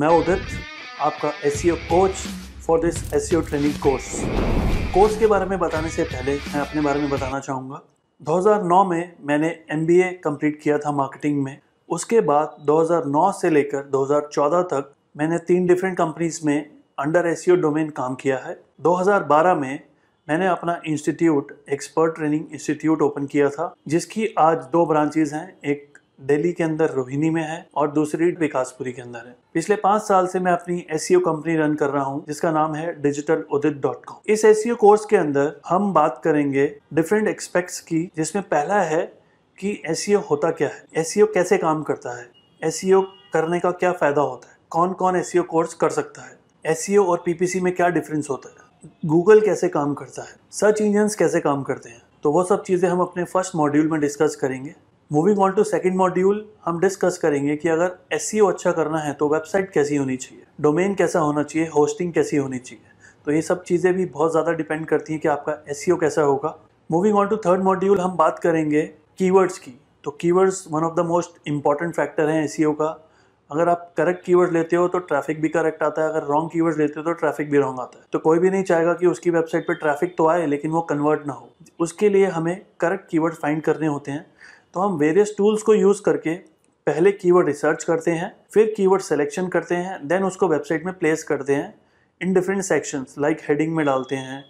मैं उदित आपका SEO coach for this SEO training course course के बारे में बताने से पहले मैं अपने बारे में बताना चाहूँगा 2009 में मैंने एम बी कम्प्लीट किया था मार्केटिंग में उसके बाद 2009 से लेकर 2014 तक मैंने तीन डिफरेंट कंपनीज में अंडर एस डोमेन काम किया है 2012 में मैंने अपना institute expert training institute open किया था जिसकी आज दो ब्रांचेज हैं एक दिल्ली के अंदर रोहिणी में है और दूसरी विकासपुरी के अंदर है पिछले पांच साल से मैं अपनी एस कंपनी रन कर रहा हूँ जिसका नाम है डिजिटल उदित डॉट कॉम इस एस कोर्स e के अंदर हम बात करेंगे डिफरेंट एक्सपेक्ट्स की जिसमें पहला है कि एस e होता क्या है एस e कैसे काम करता है एस करने का क्या फ़ायदा होता है कौन कौन एस कोर्स कर सकता है एस और पी में क्या डिफरेंस होता है गूगल कैसे काम करता है सर्च इंजन कैसे काम करते हैं तो वो सब चीज़ें हम अपने फर्स्ट मॉड्यूल में डिस्कस करेंगे moving on to second module हम डिस्कस करेंगे कि अगर एस e अच्छा करना है तो वेबसाइट कैसी होनी चाहिए डोमेन कैसा होना चाहिए होस्टिंग कैसी होनी चाहिए तो ये सब चीज़ें भी बहुत ज़्यादा डिपेंड करती हैं कि आपका एस e कैसा होगा moving on to third module हम बात करेंगे कीवर्ड्स की तो keywords one of the most important factor हैं एस e का अगर आप करेक्ट कीवर्ड लेते हो तो ट्रैफिक भी करेक्ट आता है अगर रॉन्ग कीवर्ड लेते हो तो ट्रैफिक भी रॉन्ग आता है तो कोई भी नहीं चाहेगा कि उसकी वेबसाइट पर ट्रैफिक तो आए लेकिन वो कन्वर्ट ना हो उसके लिए हमें करेक्ट कीवर्ड फाइंड करने होते हैं तो हम वेरियस टूल्स को यूज़ करके पहले कीवर्ड रिसर्च करते हैं फिर कीवर्ड सेलेक्शन करते हैं देन उसको वेबसाइट में प्लेस करते हैं in different sections like heading में डालते हैं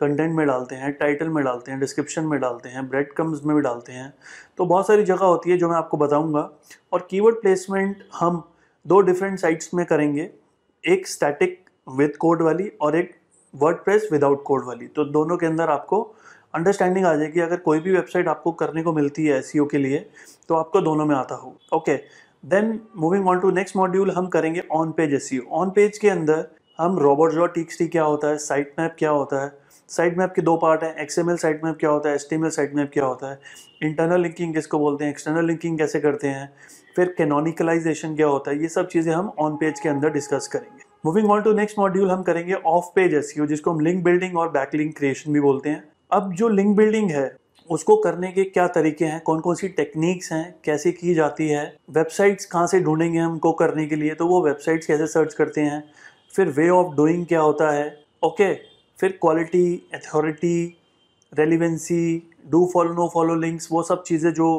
कंटेंट में डालते हैं टाइटल में डालते हैं डिस्क्रिप्शन में डालते हैं ब्रेड कम्स में भी डालते हैं तो बहुत सारी जगह होती है जो मैं आपको बताऊंगा और कीवर्ड प्लेसमेंट हम दो डिफरेंट साइट्स में करेंगे एक स्टैटिक विद कोड वाली और एक वर्ड विदाउट कोड वाली तो दोनों के अंदर आपको अंडरस्टैंडिंग आ जाएगी अगर कोई भी वेबसाइट आपको करने को मिलती है एस e के लिए तो आपको दोनों में आता हो okay then moving on to next module हम करेंगे on page SEO on page के अंदर हम रोबोट जो टीक्सटी क्या होता है साइट मैप क्या होता है साइट मैप के दो पार्ट हैं एल साइट मैप क्या होता है एल साइट मैप क्या होता है इंटरनल लिंकिंग किसको बोलते हैं एक्सटर्नल लिंकिंग कैसे करते हैं फिर कैनोनिकलाइजेशन क्या होता है ये सब चीज़ें हम ऑन पेज के अंदर डिस्कस करेंगे moving on to next module हम करेंगे ऑफ पेज एस जिसको हम लिंक बिल्डिंग और बैक लिंक क्रिएशन भी बोलते हैं अब जो लिंक बिल्डिंग है उसको करने के क्या तरीके हैं कौन कौन सी टेक्निक्स हैं कैसे की जाती है वेबसाइट्स कहाँ से ढूंढेंगे हमको करने के लिए तो वो वेबसाइट्स कैसे सर्च करते हैं फिर वे ऑफ डूइंग क्या होता है ओके okay, फिर quality authority relevancy do follow no follow links वो सब चीज़ें जो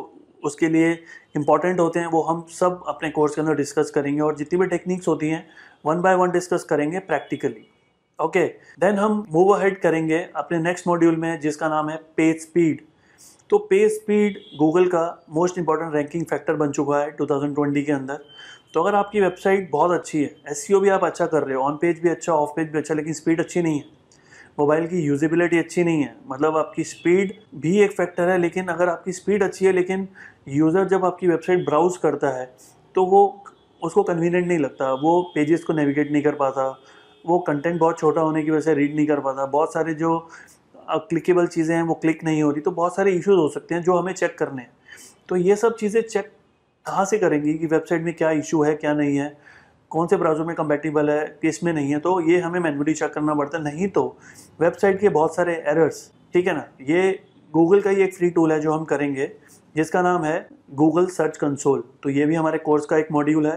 उसके लिए इंपॉर्टेंट होते हैं वो हम सब अपने कोर्स के अंदर डिस्कस करेंगे और जितनी भी टेक्निक्स होती हैं वन बाय वन डिस्कस करेंगे प्रैक्टिकली ओके देन हम मूव अहेड करेंगे अपने नेक्स्ट मॉड्यूल में जिसका नाम है पेज स्पीड तो पेज स्पीड गूगल का मोस्ट इंपॉर्टेंट रैंकिंग फैक्टर बन चुका है 2020 के अंदर तो अगर आपकी वेबसाइट बहुत अच्छी है एस e भी आप अच्छा कर रहे हो ऑन पेज भी अच्छा ऑफ पेज भी अच्छा लेकिन स्पीड अच्छी नहीं है मोबाइल की यूजेबिलिटी अच्छी नहीं है मतलब आपकी स्पीड भी एक फैक्टर है लेकिन अगर आपकी स्पीड अच्छी है लेकिन यूज़र जब आपकी वेबसाइट ब्राउज़ करता है तो वो उसको कन्वीनियंट नहीं लगता वो पेजेस को नेविगेट नहीं कर पाता वो कंटेंट बहुत छोटा होने की वजह से रीड नहीं कर पाता बहुत सारे जो क्लिकेबल चीज़ें हैं वो क्लिक नहीं हो रही तो बहुत सारे इश्यूज हो सकते हैं जो हमें चेक करने हैं तो ये सब चीज़ें चेक कहाँ से करेंगी कि वेबसाइट में क्या इशू है क्या नहीं है कौन से ब्राउज़र में कंपेटिबल है किस में नहीं है तो ये हमें मैनुअली चेक करना पड़ता है नहीं तो वेबसाइट के बहुत सारे एरर्स ठीक है ना ये गूगल का ही एक फ्री टूल है जो हम करेंगे जिसका नाम है गूगल सर्च कंसोल तो ये भी हमारे कोर्स का एक मॉड्यूल है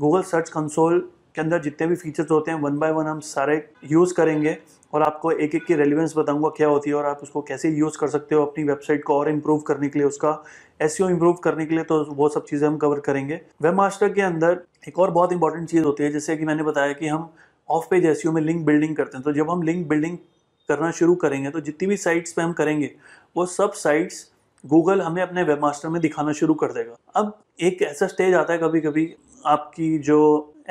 गूगल सर्च कंसोल के अंदर जितने भी फीचर्स होते हैं वन बाय वन हम सारे यूज़ करेंगे और आपको एक एक की रेलिवेंस बताऊंगा क्या होती है और आप उसको कैसे यूज़ कर सकते हो अपनी वेबसाइट को और इम्प्रूव करने के लिए उसका एस इम्प्रूव e करने के लिए तो वो सब चीज़ें हम कवर करेंगे वेब मास्टर के अंदर एक और बहुत इंपॉर्टेंट चीज़ होती है जैसे कि मैंने बताया कि हम ऑफ पेज एस में लिंक बिल्डिंग करते हैं तो जब हम लिंक बिल्डिंग करना शुरू करेंगे तो जितनी भी साइट्स पर हम करेंगे वो सब साइट्स गूगल हमें अपने वेब मास्टर में दिखाना शुरू कर देगा अब एक ऐसा स्टेज आता है कभी कभी आपकी जो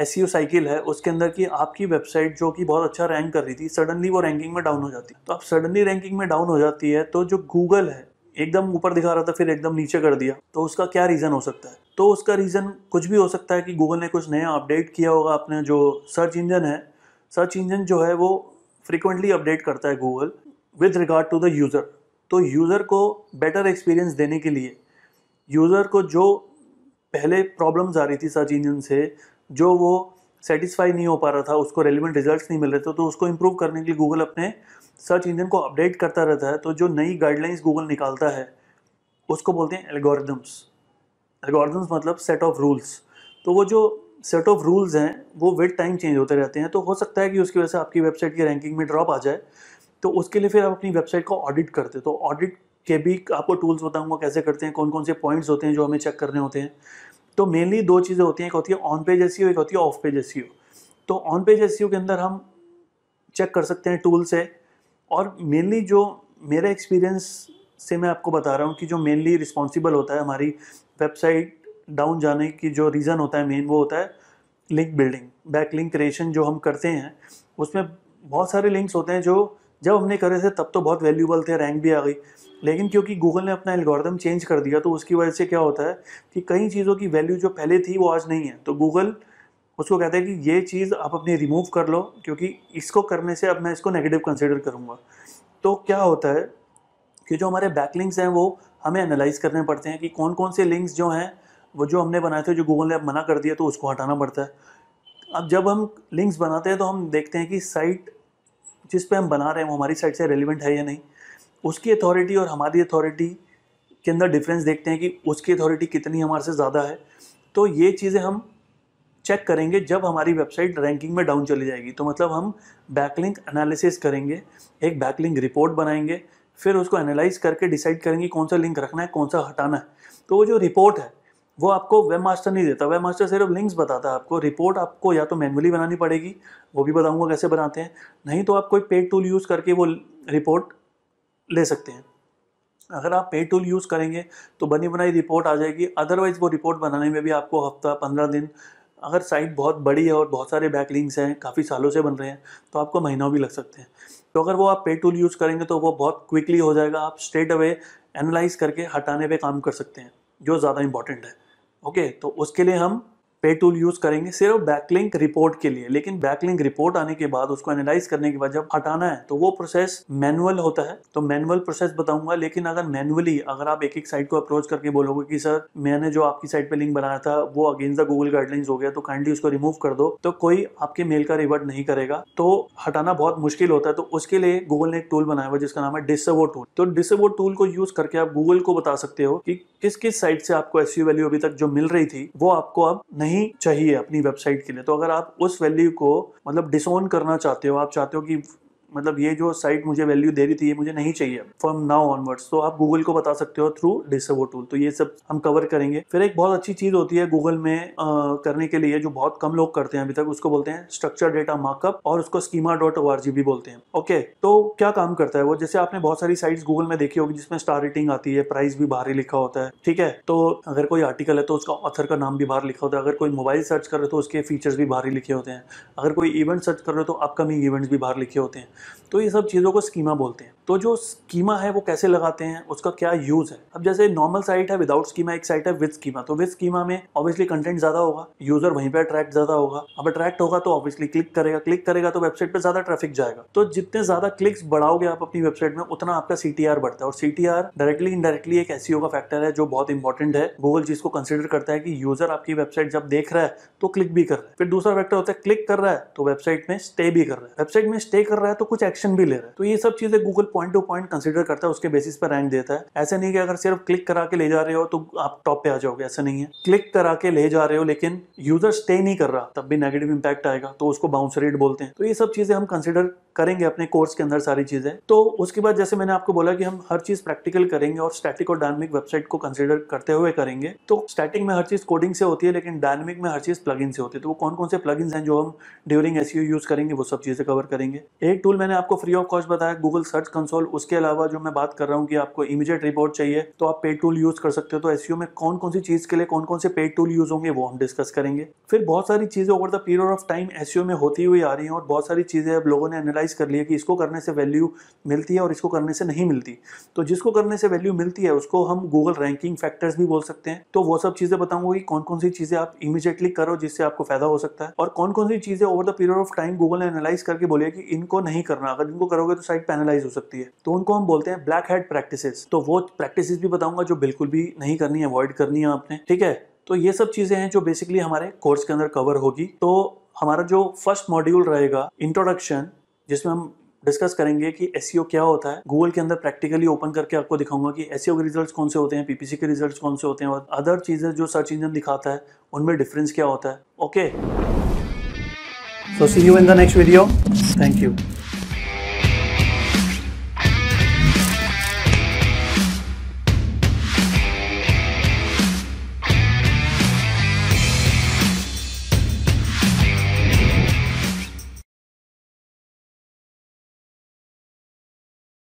एस साइकिल e है उसके अंदर की आपकी वेबसाइट जो कि बहुत अच्छा रैंक कर रही थी सडनली वो रैंकिंग में डाउन हो जाती है तो आप सडनली रैंकिंग में डाउन हो जाती है तो जो गूगल है एकदम ऊपर दिखा रहा था फिर एकदम नीचे कर दिया तो उसका क्या रीज़न हो सकता है तो उसका रीज़न कुछ भी हो सकता है कि गूगल ने कुछ नया अपडेट किया होगा अपने जो सर्च इंजन है सर्च इंजन जो है वो फ्रिक्वेंटली अपडेट करता है Google with regard to the user तो यूज़र को बेटर एक्सपीरियंस देने के लिए यूज़र को जो पहले प्रॉब्लम्स आ रही थी सर्च इंजन से जो वो सेटिस्फाई नहीं हो पा रहा था उसको रेलिवेंट रिजल्ट्स नहीं मिल रहे थे तो उसको इम्प्रूव करने के लिए गूगल अपने सर्च इंजन को अपडेट करता रहता है तो जो नई गाइडलाइंस गूगल निकालता है उसको बोलते हैं एल्गोरिदम्स एल्गोरिदम्स मतलब सेट ऑफ रूल्स तो वो जो सेट ऑफ रूल्स हैं वो विद टाइम चेंज होते रहते हैं तो हो सकता है कि उसकी वजह से आपकी वेबसाइट की रैंकिंग में ड्रॉप आ जाए तो उसके लिए फिर आप अपनी वेबसाइट को ऑडिट करते तो ऑडिट के भी आपको टूल्स बताऊंगा कैसे करते हैं कौन कौन से पॉइंट्स होते हैं जो हमें चेक करने होते हैं तो मेनली दो चीज़ें होती हैं एक होती है ऑन पेज एस एक होती है ऑफ पेज एस तो ऑन पेज एस के अंदर हम चेक कर सकते हैं टूल से और मेनली जो मेरा एक्सपीरियंस से मैं आपको बता रहा हूँ कि जो मेनली रिस्पॉन्सिबल होता है हमारी वेबसाइट डाउन जाने की जो रीज़न होता है मेन वो होता है link building backlink creation जो हम करते हैं उसमें बहुत सारे लिंक्स होते हैं जो जब हमने करे थे तब तो बहुत वैल्यूबल थे रैंक भी आ गई लेकिन क्योंकि गूगल ने अपना एल्गोरिदम चेंज कर दिया तो उसकी वजह से क्या होता है कि कई चीज़ों की वैल्यू जो पहले थी वो आज नहीं है तो गूगल उसको कहता है कि ये चीज़ आप अपनी रिमूव कर लो क्योंकि इसको करने से अब मैं इसको नेगेटिव कंसिडर करूँगा तो क्या होता है कि जो हमारे लिंक्स हैं वो हमें एनालाइज करने पड़ते हैं कि कौन कौन से लिंक्स जो हैं वो जो हमने बनाए थे जो गूगल ने अब मना कर दिया तो उसको हटाना पड़ता है अब जब हम लिंक्स बनाते हैं तो हम देखते हैं कि साइट जिस पे हम बना रहे हैं वो हमारी साइड से रेलिवेंट है या नहीं उसकी अथॉरिटी और हमारी अथॉरिटी के अंदर डिफरेंस देखते हैं कि उसकी अथॉरिटी कितनी हमारे से ज़्यादा है तो ये चीज़ें हम चेक करेंगे जब हमारी वेबसाइट रैंकिंग में डाउन चली जाएगी तो मतलब हम बैकलिंक एनालिसिस करेंगे एक बैकलिंक रिपोर्ट बनाएंगे फिर उसको एनालाइज करके डिसाइड करेंगे कौन सा लिंक रखना है कौन सा हटाना है तो वो जो रिपोर्ट है वो आपको वेब मास्टर नहीं देता वेब मास्टर सिर्फ लिंक्स बताता है आपको रिपोर्ट आपको या तो मैनुअली बनानी पड़ेगी वो भी बताऊंगा कैसे बनाते हैं नहीं तो आप कोई पेड टूल यूज़ करके वो रिपोर्ट ले सकते हैं अगर आप पेड टूल यूज़ करेंगे तो बनी बनाई रिपोर्ट आ जाएगी अदरवाइज़ वो रिपोर्ट बनाने में भी आपको हफ्ता पंद्रह दिन अगर साइट बहुत बड़ी है और बहुत सारे बैक लिंक्स हैं काफ़ी सालों से बन रहे हैं तो आपको महीनों भी लग सकते हैं तो अगर वो आप पेड टूल यूज़ करेंगे तो वो बहुत क्विकली हो जाएगा आप स्ट्रेट अवे एनालाइज करके हटाने पे काम कर सकते हैं जो ज़्यादा इंपॉर्टेंट है ओके तो उसके लिए हम पे टूल यूज करेंगे सिर्फ बैकलिंक रिपोर्ट के लिए लेकिन बैकलिंक रिपोर्ट आने के बाद उसको एनालाइज करने के बाद जब हटाना है तो वो प्रोसेस मैनुअल होता है तो मैनुअल प्रोसेस बताऊंगा लेकिन अगर मैनुअली अगर आप एक एक साइट को अप्रोच करके बोलोगे कि सर मैंने जो आपकी साइट पे लिंक बनाया था वो अगेंस्ट द गूगल गाइडलाइंस हो गया तो काइंडली उसको रिमूव कर दो तो कोई आपके मेल का रिवर्ट नहीं करेगा तो हटाना बहुत मुश्किल होता है तो उसके लिए गूगल ने एक टूल बनाया हुआ जिसका नाम है डिसवो टूल तो डिसवो टूल को यूज करके आप गूगल को बता सकते हो कि किस किस साइट से आपको एस वैल्यू अभी तक जो मिल रही थी वो आपको अब नहीं नहीं चाहिए अपनी वेबसाइट के लिए तो अगर आप उस वैल्यू को मतलब डिसऑन करना चाहते हो आप चाहते हो कि मतलब ये जो साइट मुझे वैल्यू दे रही थी ये मुझे नहीं चाहिए फ्रॉम नाउ ऑनवर्ड्स तो आप गूगल को बता सकते हो थ्रू डिसवो टूल तो ये सब हम कवर करेंगे फिर एक बहुत अच्छी चीज होती है गूगल में आ, करने के लिए जो बहुत कम लोग करते हैं अभी तक उसको बोलते हैं स्ट्रक्चर डेटा मार्कअप और उसको स्कीमा डॉट ओ भी बोलते हैं ओके तो क्या काम करता है वो जैसे आपने बहुत सारी साइट गूगल में देखी होगी जिसमें स्टार रेटिंग आती है प्राइस भी बाहर ही लिखा होता है ठीक है तो अगर कोई आर्टिकल है तो उसका ऑथर का नाम भी बाहर लिखा होता है अगर कोई मोबाइल सर्च कर रहे हो तो उसके फीचर्स भी बाहर ही लिखे होते हैं अगर कोई इवेंट सर्च कर रहे हो तो अपकमिंग इवेंट्स भी बाहर लिखे होते हैं तो ये सब चीज़ों को स्कीमा बोलते हैं तो जो स्कीमा है वो कैसे लगाते हैं उसका क्या यूज़ है अब जैसे नॉर्मल साइट है विदाउट स्कीमा एक साइट है विद स्कीमा तो विद स्कीमा में ऑब्वियसली कंटेंट ज़्यादा होगा यूज़र वहीं पर अट्रैक्ट ज़्यादा होगा अब अट्रैक्ट होगा तो ऑब्वियसली क्लिक करेगा क्लिक करेगा तो वेबसाइट पर ज़्यादा ट्रैफिक जाएगा तो जितने ज़्यादा क्लिक्स बढ़ाओगे आप अपनी वेबसाइट में उतना आपका सी बढ़ता है और सी डायरेक्टली इनडायरेक्टली एक ऐसी का फैक्टर है जो बहुत इंपॉर्टेंट है गूगल चीज़ को कंसिडर करता है कि यूज़र आपकी वेबसाइट जब देख रहा है तो क्लिक भी कर रहा है फिर दूसरा फैक्टर होता है क्लिक कर रहा है तो वेबसाइट में स्टे भी कर रहा है वेबसाइट में स्टे कर रहा है तो कुछ एक्शन भी ले रहा है तो ये सब चीजें Google point to point consider करता है उसके बेसिस पर रैंक देता है ऐसा नहीं कि अगर सिर्फ क्लिक करा के ले जा रहे हो तो आप टॉप पे आ जाओगे ऐसा नहीं है क्लिक करा के ले जा रहे हो लेकिन यूजर स्टे नहीं कर रहा तब भी नेगेटिव इंपैक्ट आएगा तो उसको बाउंस रेट बोलते हैं तो ये सब चीजें हम कंसिडर करेंगे अपने कोर्स के अंदर सारी चीज़ें तो उसके बाद जैसे मैंने आपको बोला कि हम हर चीज़ प्रैक्टिकल करेंगे और स्टैटिक और डायनमिक वेबसाइट को कंसिडर करते हुए करेंगे तो स्टैटिक में हर चीज़ कोडिंग से होती है लेकिन डायनमिक में हर चीज़ प्लग से होती है तो वो कौन कौन से प्लग हैं जो हम ड्यूरिंग एस यूज़ करेंगे वो सब चीज़ें कवर करेंगे एक टूल मैंने आपको फ्री ऑफ कॉस्ट बताया गूगल सर्च कंसोल उसके अलावा जो मैं बात कर रहा हूँ कि आपको इमीजिएट रिपोर्ट चाहिए तो आप पेड टूल यूज़ कर सकते हो तो एस e में कौन कौन सी चीज़ के लिए कौन कौन से पेड टूल यूज़ होंगे वो हम डिस्कस करेंगे फिर बहुत सारी चीज़ें over the period of time SEO में होती हुई आ रही है और बहुत सारी चीज़ें अब लोगों ने एनालाइज एनालाइज कर लिया कि इसको करने से वैल्यू मिलती है और इसको करने से नहीं मिलती तो जिसको करने से वैल्यू मिलती है उसको हम गूगल रैंकिंग फैक्टर्स भी बोल सकते हैं तो वो सब चीज़ें बताऊंगा कि कौन कौन सी चीज़ें आप इमीजिएटली करो जिससे आपको फायदा हो सकता है और कौन कौन सी चीज़ें over the period of time Google ने एनालाइज करके बोले कि इनको नहीं करना अगर इनको करोगे तो साइट पेनालाइज हो सकती है तो उनको हम बोलते हैं ब्लैक हेड प्रैक्टिस तो वो प्रैक्टिस भी बताऊंगा जो बिल्कुल भी नहीं करनी है अवॉइड करनी है आपने ठीक है तो ये सब चीज़ें हैं जो बेसिकली हमारे कोर्स के अंदर कवर होगी तो हमारा जो फर्स्ट मॉड्यूल रहेगा इंट्रोडक्शन जिसमें हम डिस्कस करेंगे कि एस e क्या होता है गूगल के अंदर प्रैक्टिकली ओपन करके आपको दिखाऊंगा कि एस e के रिजल्ट कौन से होते हैं पीपीसी के रिजल्ट कौन से होते हैं और अदर चीज़ें जो सर्च इंजन दिखाता है उनमें डिफरेंस क्या होता है okay so see you in the next video thank you